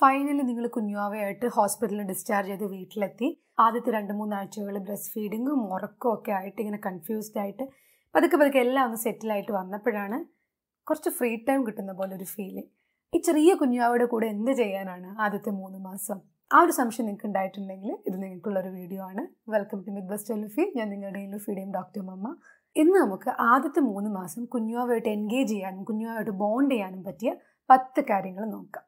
finally നിങ്ങൾ കുഞ്ഞുവാവയായിട്ട് ഹോസ്പിറ്റലിൽ discharge ചെയ്ത് വീട്ടിലെത്തി ആദ്യത്തെ രണ്ട് മൂന്നാഴ്ചകൾ ബ്രസ്റ്റ് ഫീഡിങ്ങും ഉറക്കും ഒക്കെ ആയിട്ട് ഇങ്ങനെ കൺഫ്യൂസ്ഡ് ആയിട്ട് പതുക്കെ പതുക്കെ എല്ലാം ഒന്ന് സെറ്റിലായിട്ട് വന്നപ്പോഴാണ് കുറച്ച് ഫ്രീ ടൈം കിട്ടുന്ന പോലെ ഒരു ഫീലിംഗ് ഈ ചെറിയ കുഞ്ഞുവാവയുടെ കൂടെ എന്ത് ചെയ്യാനാണ് ആദ്യത്തെ മൂന്ന് മാസം ആ ഒരു സംശയം നിങ്ങൾക്ക് ഉണ്ടായിട്ടുണ്ടെങ്കിൽ ഇത് നിങ്ങൾക്കുള്ളൊരു വീഡിയോ ആണ് welcome to myth bust Luffy ഞാൻ നിങ്ങളുടെ ലുഫിയുടെയും ഡോക്ടർ മമ്മ ഇന്ന് നമുക്ക് ആദ്യത്തെ മൂന്ന് മാസം കുഞ്ഞുവായിട്ട് എൻഗേജ് ചെയ്യാനും കുഞ്ഞുവായിട്ട് ബോണ്ട് ചെയ്യാനും പറ്റിയ പത്ത് കാര്യങ്ങൾ നോക്കാം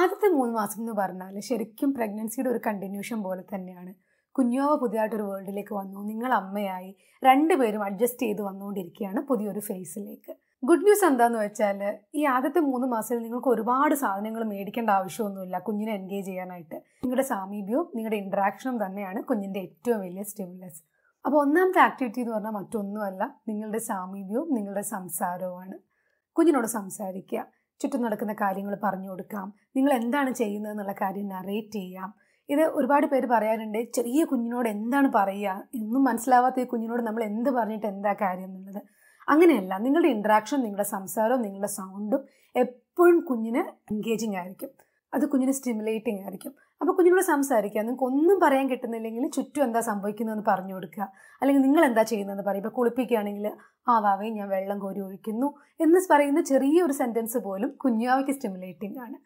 ആദ്യത്തെ മൂന്ന് മാസം എന്ന് പറഞ്ഞാൽ ശരിക്കും പ്രഗ്നൻസിയുടെ ഒരു കണ്ടിന്യൂഷൻ പോലെ തന്നെയാണ് കുഞ്ഞുവാവ പുതിയതായിട്ടൊരു വേൾഡിലേക്ക് വന്നു നിങ്ങൾ അമ്മയായി രണ്ടുപേരും അഡ്ജസ്റ്റ് ചെയ്ത് വന്നുകൊണ്ടിരിക്കുകയാണ് പുതിയൊരു ഫേസിലേക്ക് ഗുഡ് ന്യൂസ് എന്താന്ന് വെച്ചാൽ ഈ ആദ്യത്തെ മൂന്ന് മാസത്തിൽ നിങ്ങൾക്ക് ഒരുപാട് സാധനങ്ങൾ മേടിക്കേണ്ട ആവശ്യമൊന്നുമില്ല കുഞ്ഞിനെ എൻഗേജ് ചെയ്യാനായിട്ട് നിങ്ങളുടെ സാമീപ്യവും നിങ്ങളുടെ ഇൻട്രാക്ഷനും തന്നെയാണ് കുഞ്ഞിൻ്റെ ഏറ്റവും വലിയ സ്റ്റിമുലസ് അപ്പോൾ ഒന്നാമത്തെ ആക്ടിവിറ്റി എന്ന് പറഞ്ഞാൽ മറ്റൊന്നുമല്ല നിങ്ങളുടെ സാമീപ്യവും നിങ്ങളുടെ സംസാരവുമാണ് കുഞ്ഞിനോട് സംസാരിക്കുക ചുറ്റും നടക്കുന്ന കാര്യങ്ങൾ പറഞ്ഞു കൊടുക്കാം നിങ്ങൾ എന്താണ് ചെയ്യുന്നത് എന്നുള്ള കാര്യം നറേറ്റ് ചെയ്യാം ഇത് ഒരുപാട് പേര് പറയാറുണ്ട് ചെറിയ കുഞ്ഞിനോട് എന്താണ് പറയുക ഇന്നും മനസ്സിലാവാത്ത ഈ കുഞ്ഞിനോട് നമ്മൾ എന്ത് പറഞ്ഞിട്ട് എന്താ കാര്യം എന്നുള്ളത് അങ്ങനെയല്ല നിങ്ങളുടെ ഇൻട്രാക്ഷൻ നിങ്ങളുടെ സംസാരവും നിങ്ങളുടെ സൗണ്ടും എപ്പോഴും കുഞ്ഞിന് എൻഗേജിങ് ആയിരിക്കും അത് കുഞ്ഞിന് സ്റ്റിമുലേറ്റിംഗ് ആയിരിക്കും അപ്പോൾ കുഞ്ഞിനോട് സംസാരിക്കുക നിങ്ങൾക്ക് ഒന്നും പറയാൻ കിട്ടുന്നില്ലെങ്കിൽ ചുറ്റും എന്താ സംഭവിക്കുന്നതെന്ന് പറഞ്ഞു കൊടുക്കുക അല്ലെങ്കിൽ നിങ്ങൾ എന്താ ചെയ്യുന്നതെന്ന് പറയും ഇപ്പോൾ കുളിപ്പിക്കുകയാണെങ്കിൽ ആ വാവയെ ഞാൻ വെള്ളം കോരി ഒഴിക്കുന്നു എന്ന് പറയുന്ന ചെറിയ ഒരു സെൻറ്റൻസ് പോലും കുഞ്ഞാവയ്ക്ക് സ്റ്റിമുലേറ്റിംഗ് ആണ്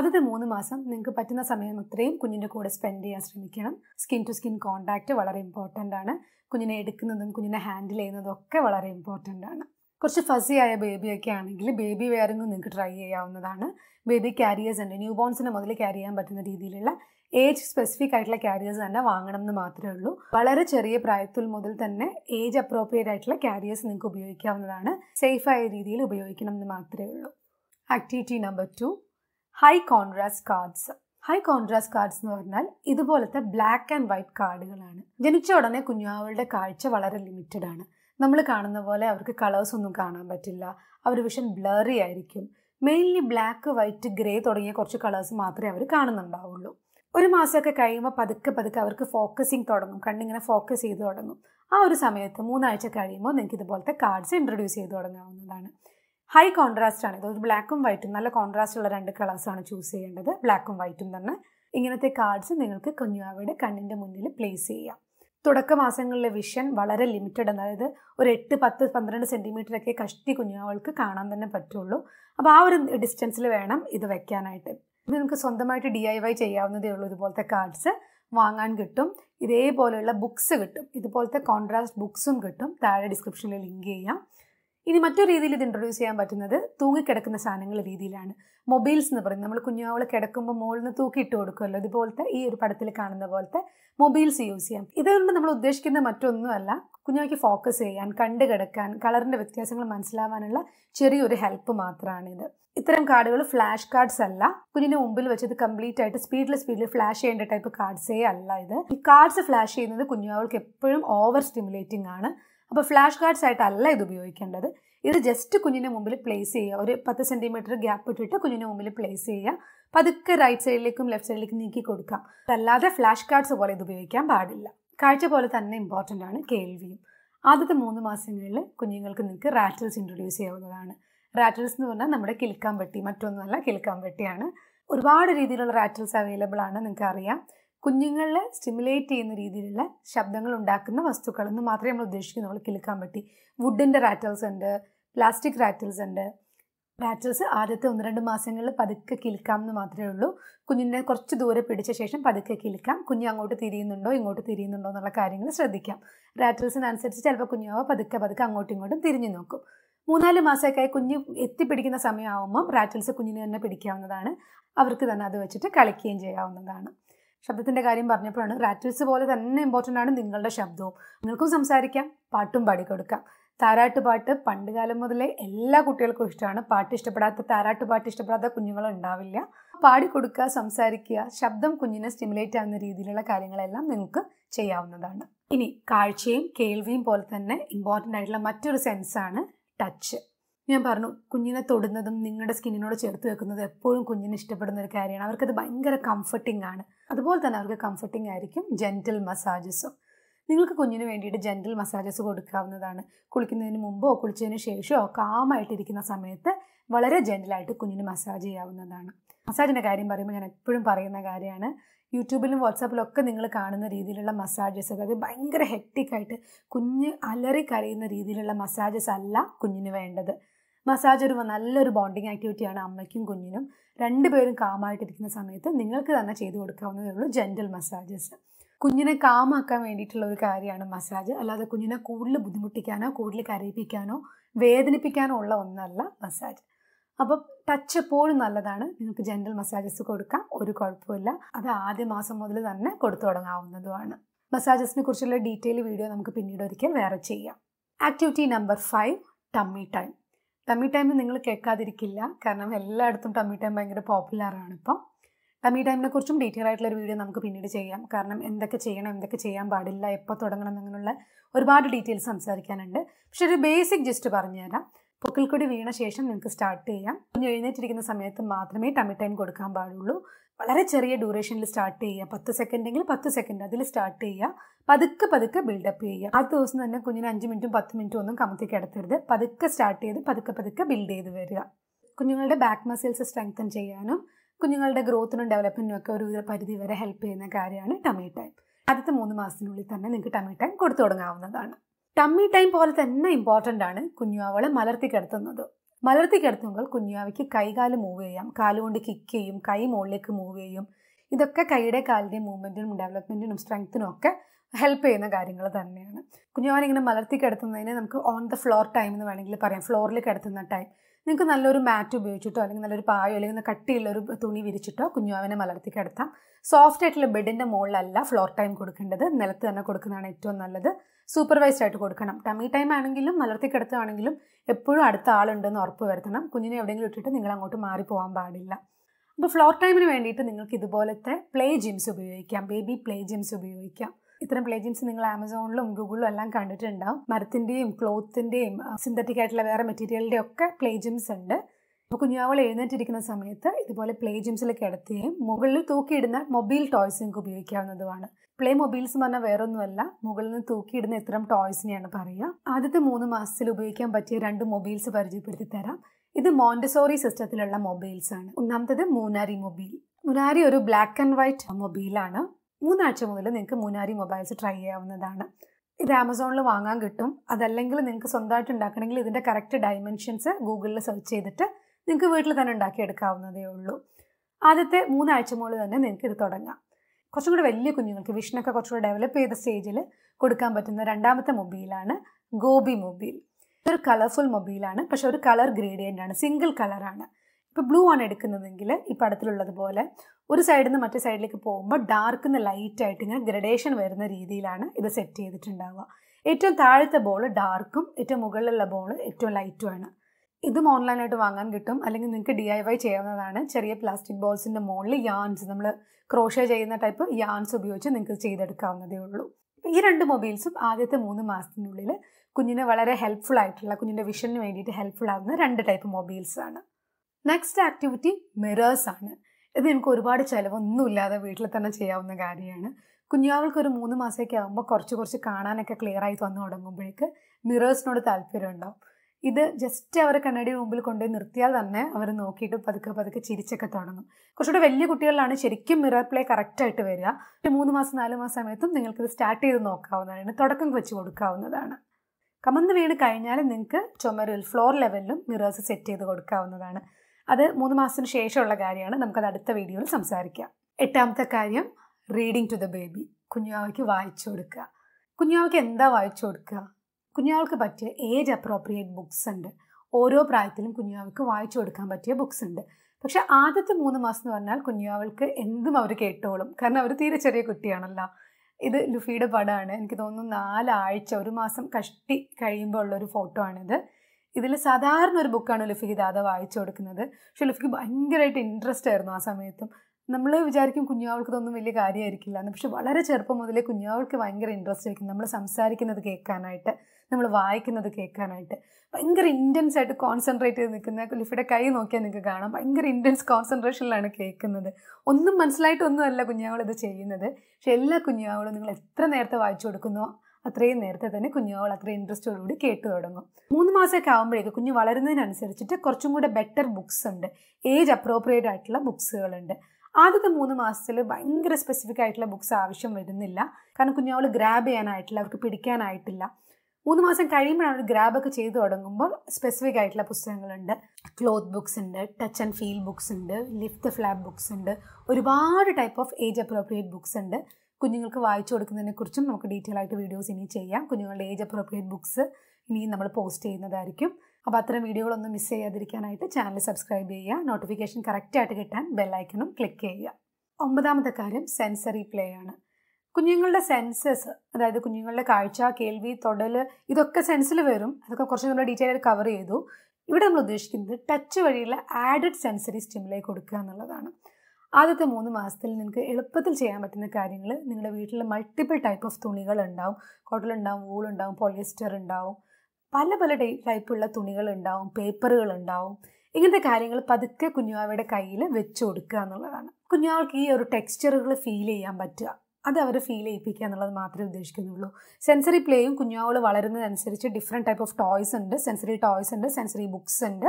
അതത് മൂന്ന് മാസം നിങ്ങൾക്ക് പറ്റുന്ന സമയം അത്രയും കുഞ്ഞിൻ്റെ കൂടെ സ്പെൻഡ് ചെയ്യാൻ ശ്രമിക്കണം സ്കിൻ ടു സ്കിൻ കോൺടാക്റ്റ് വളരെ ഇമ്പോർട്ടൻ്റ് ആണ് കുഞ്ഞിനെ എടുക്കുന്നതും കുഞ്ഞിനെ ഹാൻഡിൽ ചെയ്യുന്നതും ഒക്കെ വളരെ ഇമ്പോർട്ടൻ്റ് ആണ് കുറച്ച് ഫസി ആയ ബേബിയൊക്കെ ആണെങ്കിൽ ബേബി വെയറിംഗ് നിങ്ങൾക്ക് ട്രൈ ചെയ്യാവുന്നതാണ് ബേബി ക്യാരിയേഴ്സ് ഉണ്ട് ന്യൂ ബോൺസിന് മുതൽ ക്യാരി ചെയ്യാൻ പറ്റുന്ന രീതിയിലുള്ള ഏജ് സ്പെസിഫിക് ആയിട്ടുള്ള ക്യാരിയേഴ്സ് തന്നെ വാങ്ങണം എന്ന് മാത്രമേ ഉള്ളൂ വളരെ ചെറിയ പ്രായത്തിൽ മുതൽ തന്നെ ഏജ് അപ്രോപ്രിയേറ്റ് ആയിട്ടുള്ള ക്യാരിയേഴ്സ് നിങ്ങൾക്ക് ഉപയോഗിക്കാവുന്നതാണ് സേഫായ രീതിയിൽ ഉപയോഗിക്കണം എന്ന് മാത്രമേ ഉള്ളൂ activity number two high contrast cards high contrast cards എന്ന് പറഞ്ഞാൽ ഇതുപോലത്തെ ബ്ലാക്ക് ആൻഡ് വൈറ്റ് കാർഡുകളാണ് ജനിച്ച ഉടനെ കുഞ്ഞാവളുടെ കാഴ്ച വളരെ ലിമിറ്റഡ് ആണ് നമ്മൾ കാണുന്ന പോലെ അവർക്ക് കളേഴ്സ് ഒന്നും കാണാൻ പറ്റില്ല അവർ വിഷൻ ബ്ലറി ആയിരിക്കും മെയിൻലി ബ്ലാക്ക് വൈറ്റ് ഗ്രേ തുടങ്ങിയ കുറച്ച് കളേഴ്സ് മാത്രമേ അവർ കാണുന്നുണ്ടാവുള്ളൂ ഒരു മാസമൊക്കെ കഴിയുമ്പോൾ പതുക്കെ പതുക്കെ അവർക്ക് ഫോക്കസിങ് തുടങ്ങും കണ്ണിങ്ങനെ ഫോക്കസ് ചെയ്ത് തുടങ്ങും ആ ഒരു സമയത്ത് മൂന്നാഴ്ച കഴിയുമ്പോൾ നിങ്ങൾക്ക് ഇതുപോലത്തെ കാർഡ്സ് ഇൻട്രൊഡ്യൂസ് ചെയ്ത് തുടങ്ങാവുന്നതാണ് ഹൈ കോൺട്രാസ്റ്റ് ആണ് ഇതൊരു ബ്ലാക്കും വൈറ്റും നല്ല കോൺട്രാസ്റ്റ് ഉള്ള രണ്ട് കളേഴ്സാണ് ചൂസ് ചെയ്യേണ്ടത് ബ്ലാക്കും വൈറ്റും തന്നെ ഇങ്ങനത്തെ കാർഡ്സ് നിങ്ങൾക്ക് കുഞ്ഞുവാവയുടെ കണ്ണിൻ്റെ മുന്നിൽ പ്ലേസ് ചെയ്യാം തുടക്കമാസങ്ങളിലെ വിഷൻ വളരെ ലിമിറ്റഡ് അതായത് ഒരു എട്ട് പത്ത് പന്ത്രണ്ട് സെൻറ്റിമീറ്ററൊക്കെ കഷ്ടി കുഞ്ഞുങ്ങൾക്ക് കാണാൻ തന്നെ പറ്റുള്ളൂ അപ്പോൾ ആ ഒരു ഡിസ്റ്റൻസിൽ വേണം ഇത് വെക്കാനായിട്ട് ഇത് നമുക്ക് സ്വന്തമായിട്ട് ഡി ഐ വൈ ചെയ്യാവുന്നതേ ഉള്ളൂ ഇതുപോലത്തെ കാർഡ്സ് വാങ്ങാൻ കിട്ടും ഇതേപോലെയുള്ള ബുക്സ് കിട്ടും ഇതുപോലത്തെ കോൺട്രാസ്റ്റ് ബുക്സും കിട്ടും താഴെ ഡിസ്ക്രിപ്ഷനിൽ ലിങ്ക് ചെയ്യാം ഇനി മറ്റൊരു രീതിയിൽ ഇത് ഇൻട്രൊഡ്യൂസ് ചെയ്യാൻ പറ്റുന്നത് തൂങ്ങിക്കിടക്കുന്ന സാധനങ്ങൾ രീതിയിലാണ് മൊബൈൽസ് എന്ന് പറയുന്നത് നമ്മൾ കുഞ്ഞാവൾ കിടക്കുമ്പോൾ മുകളിൽ നിന്ന് തൂക്കിയിട്ട് കൊടുക്കുമല്ലോ ഇതുപോലത്തെ ഈ ഒരു പടത്തിൽ കാണുന്ന പോലത്തെ മൊബൈൽസ് യൂസ് ചെയ്യാം ഇതുകൊണ്ട് നമ്മൾ ഉദ്ദേശിക്കുന്ന മറ്റൊന്നുമല്ല കുഞ്ഞുങ്ങൾക്ക് ഫോക്കസ് ചെയ്യാൻ കണ്ടു കിടക്കാൻ കളറിൻ്റെ വ്യത്യാസങ്ങൾ മനസ്സിലാവാനുള്ള ചെറിയൊരു ഹെൽപ്പ് മാത്രമാണ് ഇത് ഇത്തരം കാർഡുകൾ ഫ്ലാഷ് കാർഡ്സ് അല്ല കുഞ്ഞിന് മുമ്പിൽ വെച്ചത് കംപ്ലീറ്റ് ആയിട്ട് സ്പീഡിൽ സ്പീഡിൽ ഫ്ലാഷ് ചെയ്യേണ്ട ടൈപ്പ് കാർഡ്സേ അല്ല ഇത് ഈ കാർഡ്സ് ഫ്ലാഷ് ചെയ്യുന്നത് കുഞ്ഞുങ്ങൾക്ക് എപ്പോഴും ഓവർ സ്റ്റിമുലേറ്റിംഗ് ആണ് അപ്പോൾ ഫ്ലാഷ് കാർഡ്സ് ആയിട്ടല്ല ഇത് ഉപയോഗിക്കേണ്ടത് ഇത് ജസ്റ്റ് കുഞ്ഞിൻ്റെ മുമ്പിൽ പ്ലേസ് ചെയ്യുക ഒരു പത്ത് സെൻറ്റിമീറ്റർ ഗ്യാപ്പ് ഇട്ടിട്ട് കുഞ്ഞിൻ്റെ മുമ്പിൽ പ്ലേസ് ചെയ്യുക പതുക്കെ റൈറ്റ് സൈഡിലേക്കും ലെഫ്റ്റ് സൈഡിലേക്കും നീക്കി കൊടുക്കാം അല്ലാതെ ഫ്ലാഷ് കാർഡ്സ് പോലെ ഇത് ഉപയോഗിക്കാൻ പാടില്ല കാഴ്ച പോലെ തന്നെ ഇമ്പോർട്ടൻ്റ് ആണ് കേൾവിയും ആദ്യത്തെ മൂന്ന് മാസങ്ങളിൽ കുഞ്ഞുങ്ങൾക്ക് നിങ്ങൾക്ക് റാറ്റിൽസ് ഇൻട്രൊഡ്യൂസ് ചെയ്യാവുന്നതാണ് റാറ്റിൽസ് എന്ന് പറഞ്ഞാൽ നമ്മുടെ കിൽക്കാൻ വെട്ടി മറ്റൊന്നുമല്ല കിൽക്കാൻ വെട്ടിയാണ് ഒരുപാട് രീതിയിലുള്ള റാറ്റിൽസ് അവൈലബിൾ ആണ് നിങ്ങൾക്ക് അറിയാം കുഞ്ഞുങ്ങളെ സ്റ്റിമുലേറ്റ് ചെയ്യുന്ന രീതിയിലുള്ള ശബ്ദങ്ങൾ ഉണ്ടാക്കുന്ന വസ്തുക്കൾ എന്ന് മാത്രമേ നമ്മൾ ഉദ്ദേശിക്കുന്നു നമ്മൾ കിലുക്കാൻ പറ്റി വുഡിൻ്റെ റാറ്റൽസ് ഉണ്ട് പ്ലാസ്റ്റിക് റാറ്റൽസ് ഉണ്ട് റാറ്റൽസ് ആദ്യത്തെ ഒന്ന് രണ്ട് മാസങ്ങളിൽ പതുക്കെ കിലുക്കാം എന്ന് മാത്രമേ ഉള്ളൂ കുഞ്ഞിനെ കുറച്ച് ദൂരെ പിടിച്ച ശേഷം പതുക്കെ കിലുക്കാം കുഞ്ഞ് അങ്ങോട്ട് തിരിയുന്നുണ്ടോ ഇങ്ങോട്ട് തിരിയുന്നുണ്ടോ എന്നുള്ള കാര്യങ്ങൾ ശ്രദ്ധിക്കാം റാറ്റൽസിനനുസരിച്ച് ചിലപ്പോൾ കുഞ്ഞാവ് പതുക്കെ പതുക്കെ അങ്ങോട്ടും ഇങ്ങോട്ടും തിരിഞ്ഞു നോക്കും മൂന്നാല് മാസമൊക്കെ കുഞ്ഞ് എത്തിപ്പിടിക്കുന്ന സമയമാകുമ്പം റാറ്റൽസ് കുഞ്ഞിനെ തന്നെ പിടിക്കാവുന്നതാണ് അവർക്ക് തന്നെ അത് വെച്ചിട്ട് കളിക്കുകയും ചെയ്യാവുന്നതാണ് ശബ്ദത്തിൻ്റെ കാര്യം പറഞ്ഞപ്പോഴാണ് റാറ്റിൽസ് പോലെ തന്നെ ഇമ്പോർട്ടൻ്റ് ആണ് നിങ്ങളുടെ ശബ്ദവും നിങ്ങൾക്കും സംസാരിക്കാം പാട്ടും പാടിക്കൊടുക്കാം പാട്ട് പണ്ട് കാലം മുതലേ എല്ലാ കുട്ടികൾക്കും ഇഷ്ടമാണ് പാട്ട് ഇഷ്ടപ്പെടാത്ത പാട്ട് ഇഷ്ടപ്പെടാത്ത കുഞ്ഞുങ്ങൾ ഉണ്ടാവില്ല പാടിക്കൊടുക്കുക സംസാരിക്കുക ശബ്ദം കുഞ്ഞിനെ സ്റ്റിമുലേറ്റ് ആവുന്ന രീതിയിലുള്ള കാര്യങ്ങളെല്ലാം നിങ്ങൾക്ക് ചെയ്യാവുന്നതാണ് ഇനി കാഴ്ചയും കേൾവിയും പോലെ തന്നെ ഇമ്പോർട്ടൻ്റ് ആയിട്ടുള്ള മറ്റൊരു സെൻസാണ് ടച്ച് ഞാൻ പറഞ്ഞു കുഞ്ഞിനെ തൊടുന്നതും നിങ്ങളുടെ സ്കിന്നിനോട് ചേർത്ത് വെക്കുന്നതും എപ്പോഴും കുഞ്ഞിന് ഇഷ്ടപ്പെടുന്ന ഒരു കാര്യമാണ് അവർക്കത് ഭയങ്കര കംഫർട്ടിംഗ് ആണ് അതുപോലെ തന്നെ അവർക്ക് കംഫർട്ടിംഗ് ആയിരിക്കും ജെൻറ്റൽ മസാജസും നിങ്ങൾക്ക് കുഞ്ഞിന് വേണ്ടിയിട്ട് ജെൻറ്റൽ മസാജസ് കൊടുക്കാവുന്നതാണ് കുളിക്കുന്നതിന് മുമ്പോ കുളിച്ചതിന് ശേഷമോ കാമായിട്ടിരിക്കുന്ന സമയത്ത് വളരെ ജെൻറ്റലായിട്ട് കുഞ്ഞിന് മസാജ് ചെയ്യാവുന്നതാണ് മസാജിൻ്റെ കാര്യം പറയുമ്പോൾ ഞാൻ എപ്പോഴും പറയുന്ന കാര്യമാണ് യൂട്യൂബിലും വാട്സാപ്പിലും ഒക്കെ നിങ്ങൾ കാണുന്ന രീതിയിലുള്ള മസാജസ് അതായത് ഭയങ്കര ഹെക്റ്റിക്കായിട്ട് കുഞ്ഞ് അലറി കരയുന്ന രീതിയിലുള്ള മസാജസ് അല്ല കുഞ്ഞിന് വേണ്ടത് മസാജ് ഒരു നല്ലൊരു ബോണ്ടിങ് ആക്ടിവിറ്റിയാണ് അമ്മയ്ക്കും കുഞ്ഞിനും രണ്ടുപേരും കാമായിട്ടിരിക്കുന്ന സമയത്ത് നിങ്ങൾക്ക് തന്നെ ചെയ്തു കൊടുക്കാവുന്നതേ ഉള്ളൂ ജെൻറ്റൽ മസാജസ് കുഞ്ഞിനെ കാമാക്കാൻ വേണ്ടിയിട്ടുള്ള ഒരു കാര്യമാണ് മസാജ് അല്ലാതെ കുഞ്ഞിനെ കൂടുതൽ ബുദ്ധിമുട്ടിക്കാനോ കൂടുതൽ കരയിപ്പിക്കാനോ വേദനിപ്പിക്കാനോ ഉള്ള ഒന്നല്ല മസാജ് അപ്പം ടച്ച് എപ്പോഴും നല്ലതാണ് നിങ്ങൾക്ക് ജെൻറ്റൽ മസാജസ് കൊടുക്കാം ഒരു കുഴപ്പമില്ല അത് ആദ്യ മാസം മുതൽ തന്നെ കൊടുത്തു തുടങ്ങാവുന്നതുമാണ് മസാജസിനെ കുറിച്ചുള്ള ഡീറ്റെയിൽ വീഡിയോ നമുക്ക് പിന്നീട് ഒരിക്കൽ വേറെ ചെയ്യാം activity number five tummy time tummy time നിങ്ങൾ കേൾക്കാതിരിക്കില്ല കാരണം എല്ലായിടത്തും ടമ്മി ടൈം ഭയങ്കര പോപ്പുലറാണ് ഇപ്പം ടമ്മി ടൈമിനെ കുറിച്ചും ഡീറ്റെയിൽ ഒരു വീഡിയോ നമുക്ക് പിന്നീട് ചെയ്യാം കാരണം എന്തൊക്കെ ചെയ്യണം എന്തൊക്കെ ചെയ്യാൻ പാടില്ല എപ്പോൾ തുടങ്ങണം എന്നുള്ള ഒരുപാട് ഡീറ്റെയിൽസ് സംസാരിക്കാനുണ്ട് പക്ഷെ ഒരു ബേസിക് ജസ്റ്റ് പറഞ്ഞുതരാം പൊക്കിൽ കൂടി വീണ ശേഷം നിങ്ങൾക്ക് സ്റ്റാർട്ട് ചെയ്യാം എഴുന്നേറ്റിരിക്കുന്ന സമയത്ത് മാത്രമേ ടമ്മി ടൈം കൊടുക്കാൻ പാടുള്ളൂ വളരെ ചെറിയ ഡ്യൂറേഷനിൽ സ്റ്റാർട്ട് ചെയ്യുക പത്ത് സെക്കൻഡെങ്കിൽ പത്ത് സെക്കൻഡ് അതിൽ സ്റ്റാർട്ട് ചെയ്യുക പതുക്കെ പതുക്കെ ബിൽഡപ്പ് ചെയ്യുക ആ ദിവസം തന്നെ കുഞ്ഞിന് അഞ്ച് മിനിറ്റും പത്ത് മിനിറ്റും ഒന്നും കമത്തി കിടത്തരുത് പതുക്കെ സ്റ്റാർട്ട് ചെയ്ത് പതുക്കെ പതുക്കെ ബിൽഡ് ചെയ്ത് വരിക കുഞ്ഞുങ്ങളുടെ ബാക്ക് മസിൽസ് സ്ട്രെങ്തൻ ചെയ്യാനും കുഞ്ഞുങ്ങളുടെ ഗ്രോത്തിനും ഡെവലപ്മെൻറ്റിനും ഒക്കെ ഒരു പരിധി വരെ ഹെൽപ്പ് ചെയ്യുന്ന കാര്യമാണ് ടമി ടൈം ആദ്യത്തെ മൂന്ന് മാസത്തിനുള്ളിൽ തന്നെ നിങ്ങൾക്ക് ടമി ടൈം കൊടുത്തു തുടങ്ങാവുന്നതാണ് ടമ്മി ടൈം പോലെ തന്നെ ഇമ്പോർട്ടൻ്റ് ആണ് കുഞ്ഞുവാവളെ മലർത്തി കിടത്തുന്നത് മലർത്തി കിടത്തുമ്പോൾ കുഞ്ഞാവിക്ക് കൈകാല് മൂവ് ചെയ്യാം കാലുകൊണ്ട് കിക്ക് ചെയ്യും കൈ മുകളിലേക്ക് മൂവ് ചെയ്യും ഇതൊക്കെ കൈയുടെ കാലിൻ്റെയും മൂവ്മെൻറ്റിനും ഡെവലപ്മെൻറ്റിനും സ്ട്രെങ്ത്തിനും ഒക്കെ ഹെൽപ്പ് ചെയ്യുന്ന കാര്യങ്ങൾ തന്നെയാണ് കുഞ്ഞുവാൻ ഇങ്ങനെ മലർത്തി കിടത്തുന്നതിന് നമുക്ക് ഓൺ ദ ഫ്ലോർ ടൈം എന്ന് വേണമെങ്കിൽ പറയാം ഫ്ലോറിൽ കിടത്തുന്ന ടൈം നിങ്ങൾക്ക് നല്ലൊരു മാറ്റ് ഉപയോഗിച്ചിട്ടോ അല്ലെങ്കിൽ നല്ലൊരു പായോ അല്ലെങ്കിൽ കട്ടിയുള്ള ഒരു തുണി വിരിച്ചിട്ടോ കുഞ്ഞുവാവിനെ മലർത്തി കിടത്താം സോഫ്റ്റ് ആയിട്ടുള്ള ബെഡിൻ്റെ മുകളിലല്ല ഫ്ലോർ ടൈം കൊടുക്കേണ്ടത് നിലത്ത് തന്നെ കൊടുക്കുന്നതാണ് ഏറ്റവും നല്ലത് സൂപ്പർവൈസ്ഡ് ആയിട്ട് കൊടുക്കണം ടമി ടൈം ആണെങ്കിലും മലർത്തി കിടത്തുകയാണെങ്കിലും എപ്പോഴും അടുത്ത ആളുണ്ടെന്ന് ഉറപ്പ് വരുത്തണം കുഞ്ഞിനെ എവിടെയെങ്കിലും ഇട്ടിട്ട് നിങ്ങൾ അങ്ങോട്ട് മാറി പോകാൻ പാടില്ല അപ്പോൾ ഫ്ലോർ ടൈമിന് വേണ്ടിയിട്ട് നിങ്ങൾക്ക് ഇതുപോലത്തെ പ്ലേ ജിംസ് ഉപയോഗിക്കാം ബേബി പ്ലേ ജിംസ് ഉപയോഗിക്കാം ഇത്തരം പ്ലേജിംസ് നിങ്ങൾ ആമസോണിലും ഗൂഗിളിലും എല്ലാം കണ്ടിട്ടുണ്ടാവും മരത്തിൻ്റെയും ക്ലോത്തിൻ്റെയും സിന്തറ്റിക് ആയിട്ടുള്ള വേറെ മെറ്റീരിയലിൻ്റെ ഒക്കെ പ്ലേജിംസ് ഉണ്ട് അപ്പോൾ കുഞ്ഞുവാവൾ എഴുന്നേറ്റിരിക്കുന്ന സമയത്ത് ഇതുപോലെ പ്ലേജിംസിൽ കിടത്തുകയും മുകളിൽ തൂക്കിയിടുന്ന മൊബൈൽ ടോയ്സ് നിങ്ങൾക്ക് ഉപയോഗിക്കാവുന്നതുമാണ് പ്ലേ മൊബൈൽസ് എന്ന് പറഞ്ഞാൽ വേറൊന്നുമല്ല മുകളിൽ നിന്ന് തൂക്കിയിടുന്ന ഇത്തരം ടോയ്സിനെയാണ് പറയുക ആദ്യത്തെ മൂന്ന് മാസത്തിൽ ഉപയോഗിക്കാൻ പറ്റിയ രണ്ട് മൊബൈൽസ് പരിചയപ്പെടുത്തി തരാം ഇത് മോണ്ടസോറി സിസ്റ്റത്തിലുള്ള മൊബൈൽസ് ആണ് ഒന്നാമത്തത് മൂനാരി മൊബൈൽ മുനാരി ഒരു ബ്ലാക്ക് ആൻഡ് വൈറ്റ് മൊബൈലാണ് മൂന്നാഴ്ച മുതൽ നിങ്ങൾക്ക് മൂന്നാരി മൊബൈൽസ് ട്രൈ ചെയ്യാവുന്നതാണ് ഇത് ആമസോണിൽ വാങ്ങാൻ കിട്ടും അതല്ലെങ്കിൽ നിങ്ങൾക്ക് സ്വന്തമായിട്ട് ഉണ്ടാക്കണമെങ്കിൽ ഇതിൻ്റെ കറക്റ്റ് ഡയമെൻഷൻസ് ഗൂഗിളിൽ സെർച്ച് ചെയ്തിട്ട് നിങ്ങൾക്ക് വീട്ടിൽ തന്നെ ഉണ്ടാക്കിയെടുക്കാവുന്നതേ ഉള്ളൂ ആദ്യത്തെ മൂന്നാഴ്ച മുകളിൽ തന്നെ നിങ്ങൾക്ക് ഇത് തുടങ്ങാം കുറച്ചും കൂടെ വലിയ കുഞ്ഞുങ്ങൾക്ക് വിഷനൊക്കെ കുറച്ചുകൂടി ഡെവലപ്പ് ചെയ്ത സ്റ്റേജിൽ കൊടുക്കാൻ പറ്റുന്ന രണ്ടാമത്തെ മൊബൈലാണ് ഗോബി മൊബൈൽ ഇതൊരു കളർഫുൾ മൊബൈലാണ് പക്ഷെ ഒരു കളർ ഗ്രേഡിയൻ്റ് ആണ് സിംഗിൾ കളറാണ് ഇപ്പോൾ ബ്ലൂ ആണ് എടുക്കുന്നതെങ്കിൽ ഈ പടത്തിലുള്ളതുപോലെ ഒരു സൈഡിൽ നിന്ന് മറ്റേ സൈഡിലേക്ക് പോകുമ്പോൾ ഡാർക്ക് നിന്ന് ലൈറ്റ് ആയിട്ട് ഇങ്ങനെ ഗ്രഡേഷൻ വരുന്ന രീതിയിലാണ് ഇത് സെറ്റ് ചെയ്തിട്ടുണ്ടാവുക ഏറ്റവും താഴത്തെ ബോൾ ഡാർക്കും ഏറ്റവും മുകളിലുള്ള ബോൾ ഏറ്റവും ലൈറ്റുമാണ് ഇതും ഓൺലൈനായിട്ട് വാങ്ങാൻ കിട്ടും അല്ലെങ്കിൽ നിങ്ങൾക്ക് ഡി ഐ വൈ ചെയ്യാവുന്നതാണ് ചെറിയ പ്ലാസ്റ്റിക് ബോൾസിൻ്റെ മുകളിൽ യാൻസ് നമ്മൾ ക്രോഷേ ചെയ്യുന്ന ടൈപ്പ് യാൻസ് ഉപയോഗിച്ച് നിങ്ങൾക്ക് ചെയ്തെടുക്കാവുന്നതേ ഉള്ളൂ ഈ രണ്ട് മൊബൈൽസും ആദ്യത്തെ മൂന്ന് മാസത്തിനുള്ളിൽ കുഞ്ഞിന് വളരെ ഹെൽപ്ഫുൾ ആയിട്ടുള്ള കുഞ്ഞിൻ്റെ വിഷന് വേണ്ടിയിട്ട് ഹെൽപ്ഫുൾ ആവുന്ന രണ്ട് ടൈപ്പ് മൊബൈൽസാണ് നെക്സ്റ്റ് ആക്ടിവിറ്റി മിറേഴ്സ് ആണ് ഇത് നമുക്ക് ഒരുപാട് ചിലവൊന്നുമില്ലാതെ വീട്ടിൽ തന്നെ ചെയ്യാവുന്ന കാര്യമാണ് കുഞ്ഞാവൾക്ക് ഒരു മൂന്ന് മാസമൊക്കെ ആകുമ്പോൾ കുറച്ച് കുറച്ച് കാണാനൊക്കെ ക്ലിയർ ആയി തന്നു തുടങ്ങുമ്പോഴേക്ക് മിറേഴ്സിനോട് താല്പര്യം ഉണ്ടാവും ഇത് ജസ്റ്റ് അവരെ കണ്ണടി മുമ്പിൽ കൊണ്ടുപോയി നിർത്തിയാൽ തന്നെ അവർ നോക്കിയിട്ട് പതുക്കെ പതുക്കെ ചിരിച്ചൊക്കെ തുടങ്ങും കുറച്ചുകൂടെ വലിയ കുട്ടികളിലാണ് ശരിക്കും മിറർ പ്ലേ കറക്റ്റായിട്ട് വരിക ഒരു മൂന്ന് മാസം നാല് മാസം സമയത്തും നിങ്ങൾക്കിത് സ്റ്റാർട്ട് ചെയ്ത് നോക്കാവുന്നതാണ് തുടക്കം വെച്ച് കൊടുക്കാവുന്നതാണ് കമന്ന് വീണ് കഴിഞ്ഞാൽ നിങ്ങൾക്ക് ചുമരിൽ ഫ്ലോർ ലെവലിലും മിറേഴ്സ് സെറ്റ് ചെയ്ത് കൊടുക്കാവുന്നതാണ് അത് മൂന്ന് മാസത്തിന് ശേഷമുള്ള കാര്യമാണ് നമുക്കത് അടുത്ത വീഡിയോയിൽ സംസാരിക്കാം എട്ടാമത്തെ കാര്യം റീഡിങ് ടു ദ ബേബി കുഞ്ഞാവയ്ക്ക് വായിച്ചു കൊടുക്കുക കുഞ്ഞാവയ്ക്ക് എന്താ വായിച്ചു കൊടുക്കുക കുഞ്ഞാവൾക്ക് പറ്റിയ ഏജ് അപ്രോപ്രിയേറ്റ് ബുക്സ് ഉണ്ട് ഓരോ പ്രായത്തിലും കുഞ്ഞാവൾക്ക് വായിച്ചു കൊടുക്കാൻ പറ്റിയ ബുക്സ് ഉണ്ട് പക്ഷെ ആദ്യത്തെ മൂന്ന് മാസം എന്ന് പറഞ്ഞാൽ കുഞ്ഞാവൾക്ക് എന്തും അവർ കേട്ടോളും കാരണം അവർ തീരെ ചെറിയ കുട്ടിയാണല്ലോ ഇത് ലുഫിയുടെ പടമാണ് എനിക്ക് തോന്നുന്നു നാലാഴ്ച ഒരു മാസം കഷ്ടി കഴിയുമ്പോൾ ഉള്ള ഒരു ഫോട്ടോ ആണിത് ഇതിൽ സാധാരണ ഒരു ബുക്കാണ് ലുഫിക്ക് ദാദ വായിച്ചു കൊടുക്കുന്നത് പക്ഷെ ലുഫിക്ക് ഭയങ്കരമായിട്ട് ഇൻട്രസ്റ്റ് ആയിരുന്നു ആ സമയത്തും നമ്മൾ വിചാരിക്കും കുഞ്ഞാവൾക്ക് ഇതൊന്നും വലിയ കാര്യമായിരിക്കില്ല എന്ന് പക്ഷെ വളരെ ചെറുപ്പം മുതലേ കുഞ്ഞാവൾക്ക് ഭയങ്കര ഇൻട്രസ്റ്റ് ആയിരിക്കും നമ്മൾ സംസാരിക്കുന്നത് കേൾക്കാനായിട്ട് നമ്മൾ വായിക്കുന്നത് കേൾക്കാനായിട്ട് ഭയങ്കര ഇൻറ്റൻസ് ആയിട്ട് കോൺസെൻട്രേറ്റ് ചെയ്ത് നിൽക്കുന്ന ലിഫിയുടെ കൈ നോക്കിയാൽ നിങ്ങൾക്ക് കാണാം ഭയങ്കര ഇൻറ്റൻസ് കോൺസെൻട്രേഷനിലാണ് കേൾക്കുന്നത് ഒന്നും മനസ്സിലായിട്ടൊന്നുമല്ല കുഞ്ഞാവൾ ഇത് ചെയ്യുന്നത് പക്ഷെ എല്ലാ കുഞ്ഞാവളും നിങ്ങൾ എത്ര നേരത്തെ വായിച്ചു കൊടുക്കുന്നോ അത്രയും നേരത്തെ തന്നെ കുഞ്ഞുകൾ അത്രയും ഇൻട്രസ്റ്റോടുകൂടി കേട്ടു തുടങ്ങും മൂന്ന് മാസമൊക്കെ ആകുമ്പോഴേക്ക് കുഞ്ഞ് വളരുന്നതിനനുസരിച്ചിട്ട് കുറച്ചും കൂടെ ബെറ്റർ ബുക്സ് ഉണ്ട് ഏജ് അപ്രോപ്രിയേറ്റ് ആയിട്ടുള്ള ബുക്സുകളുണ്ട് ആദ്യത്തെ മൂന്ന് മാസത്തിൽ ഭയങ്കര സ്പെസിഫിക് ആയിട്ടുള്ള ബുക്സ് ആവശ്യം വരുന്നില്ല കാരണം കുഞ്ഞുങ്ങൾ ഗ്രാബ് ചെയ്യാനായിട്ടില്ല അവർക്ക് പിടിക്കാനായിട്ടില്ല മൂന്ന് മാസം കഴിയുമ്പോഴാണ് ഗ്രാബ് ഗ്രാബൊക്കെ ചെയ്തു തുടങ്ങുമ്പോൾ സ്പെസിഫിക് ആയിട്ടുള്ള പുസ്തകങ്ങളുണ്ട് ക്ലോത്ത് ബുക്സ് ഉണ്ട് ടച്ച് ആൻഡ് ഫീൽ ബുക്സ് ഉണ്ട് ലിഫ്റ്റ് ഫ്ലാപ്പ് ബുക്സ് ഉണ്ട് ഒരുപാട് type of age appropriate books ഉണ്ട് കുഞ്ഞുങ്ങൾക്ക് വായിച്ചു കൊടുക്കുന്നതിനെക്കുറിച്ചും നമുക്ക് ഡീറ്റെയിൽ ആയിട്ട് വീഡിയോസ് ഇനി ചെയ്യാം കുഞ്ഞുങ്ങളുടെ ഏജ് അപ്രോപ്രിയേറ്റ് ബുക്സ് ഇനിയും നമ്മൾ പോസ്റ്റ് ചെയ്യുന്നതായിരിക്കും അപ്പോൾ അത്തരം വീഡിയോകളൊന്നും മിസ് ചെയ്യാതിരിക്കാനായിട്ട് ചാനൽ സബ്സ്ക്രൈബ് ചെയ്യുക നോട്ടിഫിക്കേഷൻ കറക്റ്റായിട്ട് കിട്ടാൻ ബെല്ലൈക്കണും ക്ലിക്ക് ചെയ്യുക ഒമ്പതാമത്തെ കാര്യം സെൻസറി പ്ലേ ആണ് കുഞ്ഞുങ്ങളുടെ സെൻസസ് അതായത് കുഞ്ഞുങ്ങളുടെ കാഴ്ച കേൾവി തൊടൽ ഇതൊക്കെ സെൻസിൽ വരും അതൊക്കെ കുറച്ച് നമ്മൾ ഡീറ്റെയിൽ ആയിട്ട് കവർ ചെയ്തു ഇവിടെ നമ്മൾ ഉദ്ദേശിക്കുന്നത് ടച്ച് വഴിയുള്ള ആഡഡ് സെൻസറി സ്റ്റിമുലേ കൊടുക്കുക എന്നുള്ളതാണ് ആദ്യത്തെ മൂന്ന് മാസത്തിൽ നിങ്ങൾക്ക് എളുപ്പത്തിൽ ചെയ്യാൻ പറ്റുന്ന കാര്യങ്ങൾ നിങ്ങളുടെ വീട്ടിൽ മൾട്ടിപ്പിൾ ടൈപ്പ് ഓഫ് തുണികൾ ഉണ്ടാവും കോട്ടൺ ഉണ്ടാവും പോളിയസ്റ്റർ ഉണ്ടാവും പല പല ടൈപ്പുള്ള തുണികൾ ഉണ്ടാവും പേപ്പറുകൾ ഉണ്ടാവും ഇങ്ങനത്തെ കാര്യങ്ങൾ പതുക്കെ കുഞ്ഞുവാവയുടെ കയ്യിൽ വെച്ച് കൊടുക്കുക എന്നുള്ളതാണ് കുഞ്ഞുവാൾക്ക് ഈ ഒരു ടെക്സ്ചറുകൾ ഫീൽ ചെയ്യാൻ പറ്റുക അത് അവരെ ഫീൽ ചെയ്യിപ്പിക്കുക എന്നുള്ളത് മാത്രമേ ഉദ്ദേശിക്കുന്നുള്ളൂ സെൻസറി പ്ലേയും കുഞ്ഞുവാവൾ വളരുന്നതനുസരിച്ച് ഡിഫറെൻറ്റ് ടൈപ്പ് ഓഫ് ടോയ്സ് ഉണ്ട് സെൻസറി ടോയ്സ് ഉണ്ട് സെൻസറി ബുക്സ് ഉണ്ട്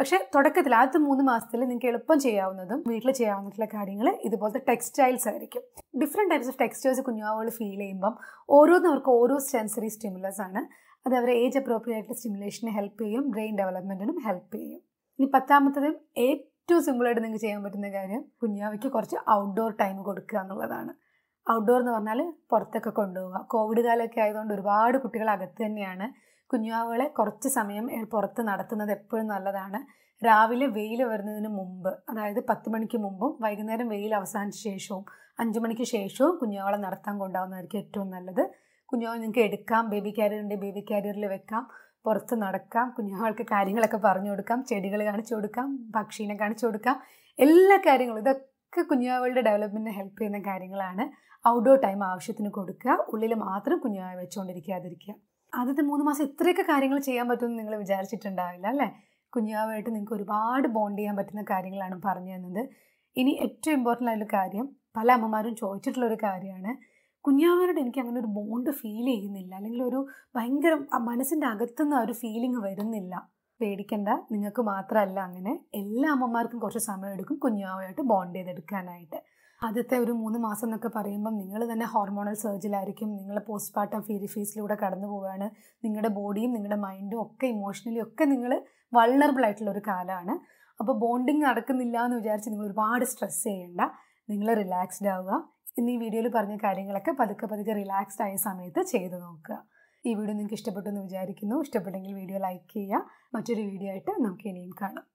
പക്ഷേ തുടക്കത്തിൽ ആദ്യത്തെ മൂന്ന് മാസത്തിൽ നിങ്ങൾക്ക് എളുപ്പം ചെയ്യാവുന്നതും വീട്ടിൽ ചെയ്യാവുന്നതുള്ള കാര്യങ്ങൾ ഇതുപോലത്തെ ടെക്സ്റ്റൈൽസ് ആയിരിക്കും ഡിഫറെൻറ്റ് ടൈപ്സ് ഓഫ് ടെക്സ്റ്റൈൽസ് കുഞ്ഞുവാവുകൾ ഫീൽ ചെയ്യുമ്പം ഓരോന്നും അവർക്ക് ഓരോ സെൻസറി സ്റ്റിമുലസ് ആണ് അത് അവരെ ഏജ് അപ്രോപ്രിയേറ്റ് സ്റ്റിമുലേഷനെ ഹെൽപ്പ് ചെയ്യും ബ്രെയിൻ ഡെവലപ്മെൻറ്റിനും ഹെൽപ്പ് ചെയ്യും ഇനി പത്താമത്തതും ഏറ്റവും സിമ്പിളായിട്ട് നിങ്ങൾക്ക് ചെയ്യാൻ പറ്റുന്ന കാര്യം കുഞ്ഞാവയ്ക്ക് കുറച്ച് ഔട്ട്ഡോർ ടൈം കൊടുക്കുക എന്നുള്ളതാണ് ഔട്ട്ഡോർ എന്ന് പറഞ്ഞാൽ പുറത്തൊക്കെ കൊണ്ടുപോകുക കോവിഡ് കാലമൊക്കെ ആയതുകൊണ്ട് ഒരുപാട് കുട്ടികൾ അകത്ത് തന്നെയാണ് കുഞ്ഞുവാവുകളെ കുറച്ച് സമയം പുറത്ത് നടത്തുന്നത് എപ്പോഴും നല്ലതാണ് രാവിലെ വെയിൽ വരുന്നതിന് മുമ്പ് അതായത് പത്ത് മണിക്ക് മുമ്പും വൈകുന്നേരം വെയിൽ അവസാനിച്ച ശേഷവും അഞ്ച് മണിക്ക് ശേഷവും കുഞ്ഞുവാളെ നടത്താൻ കൊണ്ടാവുന്നതായിരിക്കും ഏറ്റവും നല്ലത് കുഞ്ഞുവാൾ നിങ്ങൾക്ക് എടുക്കാം ബേബി ക്യാരിയറിൻ്റെ ബേബി ക്യാരിയറിൽ വെക്കാം പുറത്ത് നടക്കാം കുഞ്ഞുങ്ങൾക്ക് കാര്യങ്ങളൊക്കെ പറഞ്ഞു കൊടുക്കാം ചെടികൾ കാണിച്ചു കൊടുക്കാം പക്ഷീനെ കാണിച്ചു കൊടുക്കാം എല്ലാ കാര്യങ്ങളും ഇതൊക്കെ കുഞ്ഞുങ്ങളുടെ ഡെവലപ്മെൻറ്റിന് ഹെൽപ്പ് ചെയ്യുന്ന കാര്യങ്ങളാണ് ഔട്ട്ഡോർ ടൈം ആവശ്യത്തിന് കൊടുക്കുക ഉള്ളിൽ മാത്രം കുഞ്ഞുങ്ങളെ വെച്ചുകൊണ്ടിരിക്കാതിരിക്കുക ആദ്യത്തെ മൂന്ന് മാസം ഇത്രയൊക്കെ കാര്യങ്ങൾ ചെയ്യാൻ പറ്റുമെന്ന് നിങ്ങൾ വിചാരിച്ചിട്ടുണ്ടാവില്ല അല്ലേ കുഞ്ഞാവായിട്ട് നിങ്ങൾക്ക് ഒരുപാട് ബോണ്ട് ചെയ്യാൻ പറ്റുന്ന കാര്യങ്ങളാണ് പറഞ്ഞു തന്നത് ഇനി ഏറ്റവും ഇമ്പോർട്ടൻ്റ് ആയിട്ടുള്ള കാര്യം പല അമ്മമാരും ചോദിച്ചിട്ടുള്ള ഒരു കാര്യമാണ് കുഞ്ഞാവാനോട് എനിക്ക് അങ്ങനെ ഒരു ബോണ്ട് ഫീൽ ചെയ്യുന്നില്ല അല്ലെങ്കിൽ ഒരു ഭയങ്കര മനസ്സിൻ്റെ അകത്തുനിന്ന് ആ ഒരു ഫീലിംഗ് വരുന്നില്ല പേടിക്കണ്ട നിങ്ങൾക്ക് മാത്രമല്ല അങ്ങനെ എല്ലാ അമ്മമാർക്കും കുറച്ച് സമയം എടുക്കും കുഞ്ഞാവയായിട്ട് ബോണ്ട് ചെയ്തെടുക്കാനായിട്ട് ആദ്യത്തെ ഒരു മൂന്ന് മാസം എന്നൊക്കെ പറയുമ്പം നിങ്ങൾ തന്നെ ഹോർമോണൽ സർജിലായിരിക്കും നിങ്ങൾ പോസ്റ്റ് പാർട്ടം ഫീരി ഫീസിലൂടെ കടന്നു പോവുകയാണ് നിങ്ങളുടെ ബോഡിയും നിങ്ങളുടെ മൈൻഡും ഒക്കെ ഇമോഷണലി ഒക്കെ നിങ്ങൾ വൾണറബിൾ ആയിട്ടുള്ള ഒരു കാലമാണ് അപ്പോൾ ബോണ്ടിങ് നടക്കുന്നില്ല എന്ന് വിചാരിച്ച് നിങ്ങൾ ഒരുപാട് സ്ട്രെസ് ചെയ്യേണ്ട നിങ്ങൾ റിലാക്സ്ഡ് ആവുക ഇന്ന് ഈ വീഡിയോയിൽ പറഞ്ഞ കാര്യങ്ങളൊക്കെ പതുക്കെ പതുക്കെ റിലാക്സ്ഡ് ആയ സമയത്ത് ചെയ്തു നോക്കുക ഈ വീഡിയോ നിങ്ങൾക്ക് ഇഷ്ടപ്പെട്ടു എന്ന് വിചാരിക്കുന്നു ഇഷ്ടപ്പെട്ടെങ്കിൽ വീഡിയോ ലൈക്ക് ചെയ്യുക മറ്റൊരു വീഡിയോ ആയിട്ട് നമുക്ക് ഇനിയും കാണാം